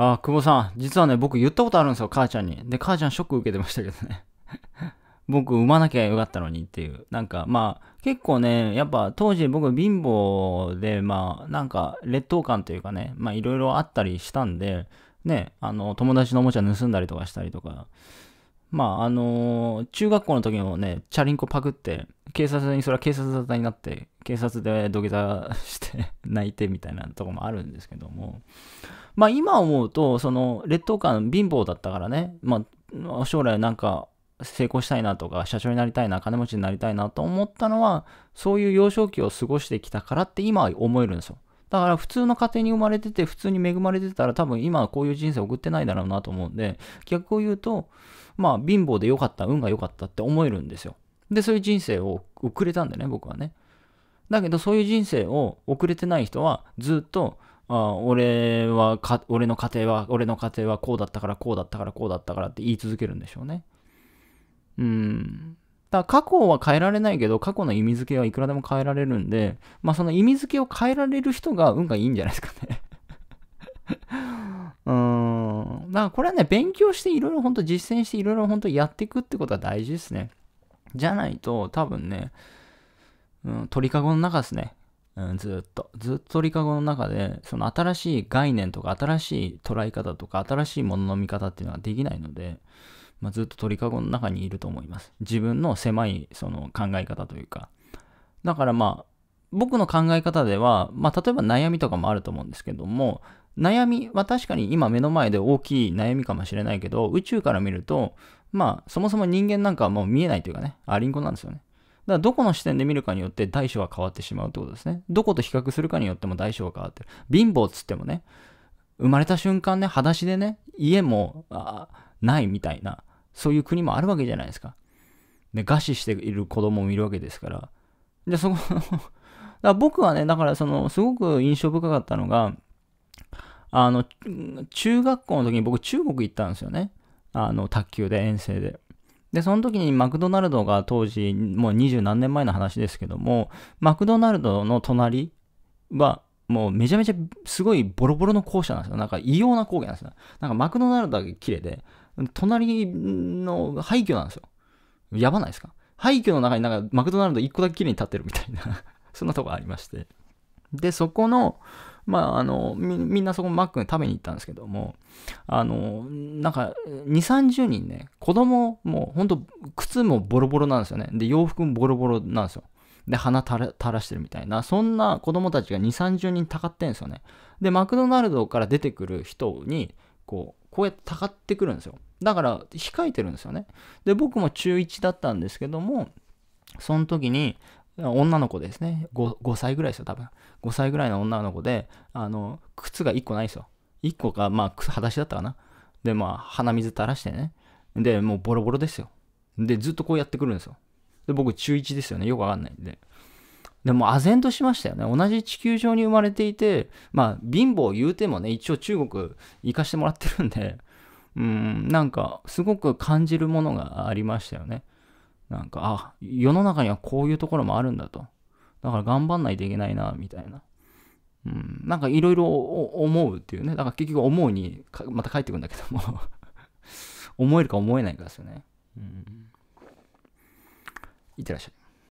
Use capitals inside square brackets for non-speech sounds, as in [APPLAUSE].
あ久保さん、実はね、僕言ったことあるんですよ、母ちゃんに。で、母ちゃんショック受けてましたけどね。[LAUGHS] 僕、産まなきゃよかったのにっていう。なんか、まあ、結構ね、やっぱ当時僕貧乏で、まあ、なんか劣等感というかね、まあ、いろいろあったりしたんで、ね、あの、友達のおもちゃ盗んだりとかしたりとか、まあ、あのー、中学校の時もね、チャリンコパクって、警察にそれは警察沙汰になって警察で土下座して [LAUGHS] 泣いてみたいなとこもあるんですけどもまあ今思うとその劣等感貧乏だったからねまあ将来なんか成功したいなとか社長になりたいな金持ちになりたいなと思ったのはそういう幼少期を過ごしてきたからって今は思えるんですよだから普通の家庭に生まれてて普通に恵まれてたら多分今はこういう人生送ってないだろうなと思うんで逆を言うとまあ貧乏で良かった運が良かったって思えるんですよで、そういう人生を送れたんだよね、僕はね。だけど、そういう人生を送れてない人は、ずっと、あ俺は俺の家庭は、俺の家庭はこうだったから、こうだったから、こうだったからって言い続けるんでしょうね。うん。だ過去は変えられないけど、過去の意味付けはいくらでも変えられるんで、まあその意味付けを変えられる人が運がいいんじゃないですかね [LAUGHS] うーん。だからこれはね、勉強していろいろ本当実践していろいろ本当やっていくってことは大事ですね。じゃないと、多分ね、うん、鳥かごの中ですね。うん、ずっと。ずっと鳥かごの中で、その新しい概念とか、新しい捉え方とか、新しいものの見方っていうのができないので、まあ、ずっと鳥かごの中にいると思います。自分の狭いその考え方というか。だからまあ、僕の考え方では、まあ、例えば悩みとかもあると思うんですけども、悩みは確かに今目の前で大きい悩みかもしれないけど、宇宙から見ると、まあ、そもそも人間なんかはもう見えないというかね、アリンコなんですよね。だからどこの視点で見るかによって大小は変わってしまうってことですね。どこと比較するかによっても大小は変わってる。貧乏っつってもね、生まれた瞬間ね、裸足でね、家もないみたいな、そういう国もあるわけじゃないですか。で、餓死している子供もいるわけですから。で、そこだ僕はね、だからその、すごく印象深かったのが、あの、中学校の時に僕中国行ったんですよね。あの、卓球で遠征で。で、その時にマクドナルドが当時、もう二十何年前の話ですけども、マクドナルドの隣は、もうめちゃめちゃすごいボロボロの校舎なんですよ。なんか異様な光景なんですよ。なんかマクドナルドだけ綺麗で、隣の廃墟なんですよ。やばないですか廃墟の中になんかマクドナルド1個だけ綺麗に立ってるみたいなそんなとこありまして。で、そこの、まあ、あのみ、みんなそこマックに食べに行ったんですけども、あの、なんか、2、30人ね、子供も、ほんと、靴もボロボロなんですよね。で、洋服もボロボロなんですよ。で、鼻垂らしてるみたいな、そんな子供たちが2、30人たかってんですよね。で、マクドナルドから出てくる人に、こう、こうやってたかってくるんですよ。だから、控えてるんですよね。で、僕も中1だったんですけども、その時に、女の子ですね5。5歳ぐらいですよ、多分。5歳ぐらいの女の子で、あの、靴が1個ないですよ。1個が、まあ、裸足だったかな。で、まあ、鼻水垂らしてね。で、もうボロボロですよ。で、ずっとこうやってくるんですよ。で、僕、中1ですよね。よくわかんないんで。でも、唖然としましたよね。同じ地球上に生まれていて、まあ、貧乏言うてもね、一応中国行かしてもらってるんで、うん、なんか、すごく感じるものがありましたよね。なんか、あ、世の中にはこういうところもあるんだと。だから頑張んないといけないな、みたいな。うん、なんかいろいろ思うっていうね。だから結局思うにまた帰ってくるんだけども [LAUGHS] 思えるか思えないかですよね。うん、いってらっしゃい。